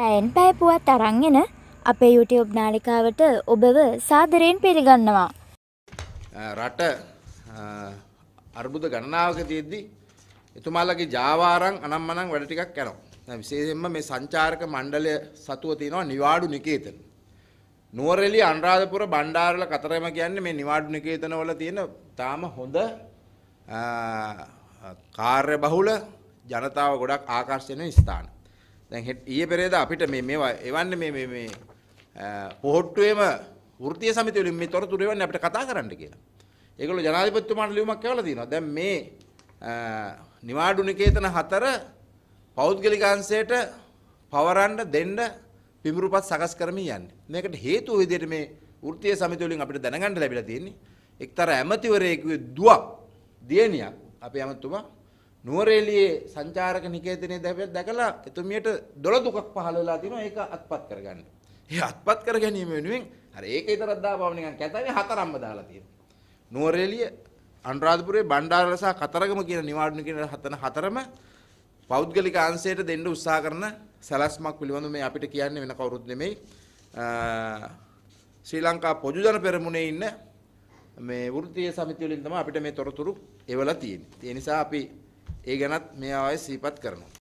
පැයෙන් පැය පුවත් අරන් එන අපේ YouTube නාලිකාවට ඔබව සාදරයෙන් පිළිගන්නවා. රට අර්බුද ගණනාවක තියෙද්දි එතුමාලගේ ජාවාරං අනම්මනම් වැඩ ටිකක් කරනවා. විශේෂයෙන්ම මේ සංචාරක මණ්ඩලය සතුව තියෙනවා නිවාඩු නිකේතන. නුවරඑළිය අනුරාධපුර බණ්ඩාරවල කතරගම කියන්නේ මේ නිවාඩු නිකේතන වල තියෙන තාම හොඳ කාර්ය බහුල ජනතාව ගොඩක් ආකර්ෂණීය ස්ථාන. දැන් ඊයේ පෙරේද අපිට මේ මේවා එවන්නේ මේ මේ පොහොට්ටුවේම වෘත්තීය සමිතිය වලින් මේ තොරතුරු එවන්නේ අපිට කතා කරන්න කියලා. ඒගොල්ලෝ ජනාධිපතිතුමාට ලියුමක් එවලා තිනවා. දැන් මේ නිවාඩු නිකේතන හතර පෞද්ගලික අංශයට පවරන්න දෙන්න පිඹුරුපත් සකස් කරමින් යන්නේ. මේකට හේතුව විදිහට මේ වෘත්තීය සමිතිය වලින් අපිට දැනගන්න ලැබිලා තියෙන්නේ. එක්තරා ඇමතිවරයෙකුගේ දුවක් දියණියක් අපේ ඇමතුමා නුවරඑළියේ සංචාරක නිකේතනයේ දැවෙත් දැකලා එතුමියට දොළ දුකක් පහළ වෙලා තිනවා ඒක අත්පත් කරගන්න. ඒ අත්පත් කර ගැනීම වෙනුවෙන් අර ඒක විතරක් දාපුවම නිකන් කැතනේ හතරක්ම දාලා තියෙනවා. නුවරඑළිය අනුරාධපුරේ බණ්ඩාර සහ කතරගම කියන නිවාඩු කියන හතන හතරම පෞද්ගලික අංශයට දෙන්න උත්සාහ කරන සැලැස්මක් පිළිබඳව මේ අපිට කියන්නේ වෙන කවුරුත් නෙමෙයි. ශ්‍රී ලංකා පොදු ජන පෙරමුණේ ඉන්න මේ වෘත්තීය සමිතිය වලින් තමයි අපිට මේ තොරතුරු එවලා තියෙන්නේ. ඒ නිසා අපි ඒ ගැනත් මේ ආයෙ සීපත් කරනවා.